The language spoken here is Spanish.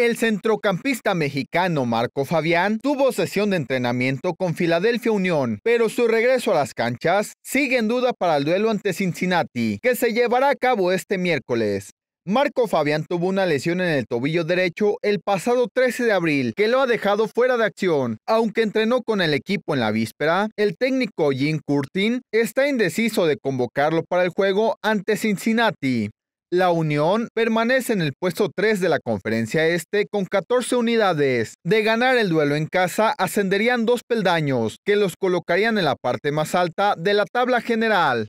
El centrocampista mexicano Marco Fabián tuvo sesión de entrenamiento con Filadelfia Unión, pero su regreso a las canchas sigue en duda para el duelo ante Cincinnati, que se llevará a cabo este miércoles. Marco Fabián tuvo una lesión en el tobillo derecho el pasado 13 de abril que lo ha dejado fuera de acción. Aunque entrenó con el equipo en la víspera, el técnico Jim Curtin está indeciso de convocarlo para el juego ante Cincinnati. La Unión permanece en el puesto 3 de la conferencia este con 14 unidades. De ganar el duelo en casa, ascenderían dos peldaños, que los colocarían en la parte más alta de la tabla general.